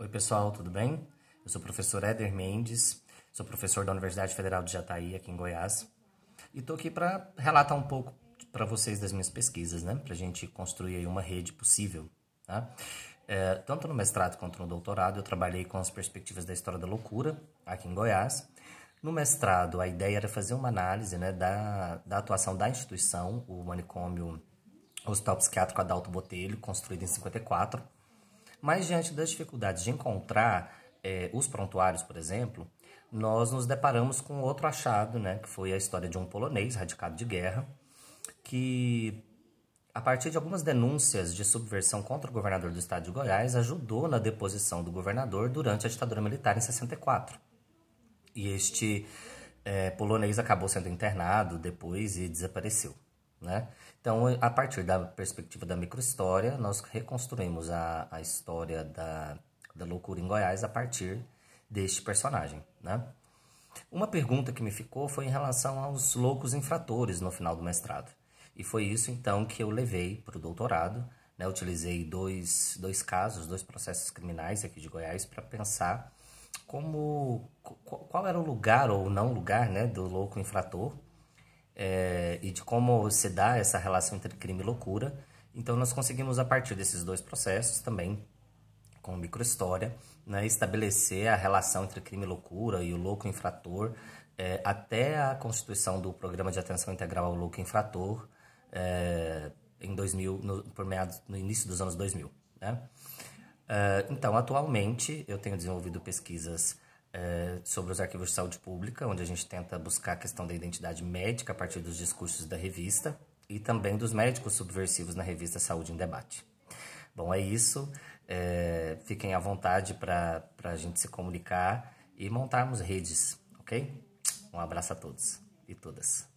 Oi, pessoal, tudo bem? Eu sou o professor Éder Mendes, sou professor da Universidade Federal de Jataí, aqui em Goiás, e estou aqui para relatar um pouco para vocês das minhas pesquisas, né? Para a gente construir uma rede possível, tá? É, tanto no mestrado quanto no doutorado, eu trabalhei com as perspectivas da história da loucura, aqui em Goiás. No mestrado, a ideia era fazer uma análise né, da, da atuação da instituição, o manicômio Hospital Psiquiátrico Adalto Botelho, construído em 54, mas diante das dificuldades de encontrar é, os prontuários, por exemplo, nós nos deparamos com outro achado, né, que foi a história de um polonês radicado de guerra, que a partir de algumas denúncias de subversão contra o governador do estado de Goiás, ajudou na deposição do governador durante a ditadura militar em 64. E este é, polonês acabou sendo internado depois e desapareceu. Né? Então, a partir da perspectiva da microhistória, nós reconstruímos a, a história da, da loucura em Goiás a partir deste personagem. Né? Uma pergunta que me ficou foi em relação aos loucos infratores no final do mestrado. E foi isso, então, que eu levei para o doutorado. Né? utilizei dois, dois casos, dois processos criminais aqui de Goiás para pensar como qual era o lugar ou não lugar né, do louco infrator é, e de como se dá essa relação entre crime e loucura. Então, nós conseguimos, a partir desses dois processos também, com microhistória, né, estabelecer a relação entre crime e loucura e o louco infrator, é, até a constituição do Programa de Atenção Integral ao Louco Infrator, é, em 2000, no, por meados, no início dos anos 2000. Né? É, então, atualmente, eu tenho desenvolvido pesquisas é, sobre os arquivos de saúde pública, onde a gente tenta buscar a questão da identidade médica a partir dos discursos da revista e também dos médicos subversivos na revista Saúde em Debate. Bom, é isso. É, fiquem à vontade para a gente se comunicar e montarmos redes, ok? Um abraço a todos e todas.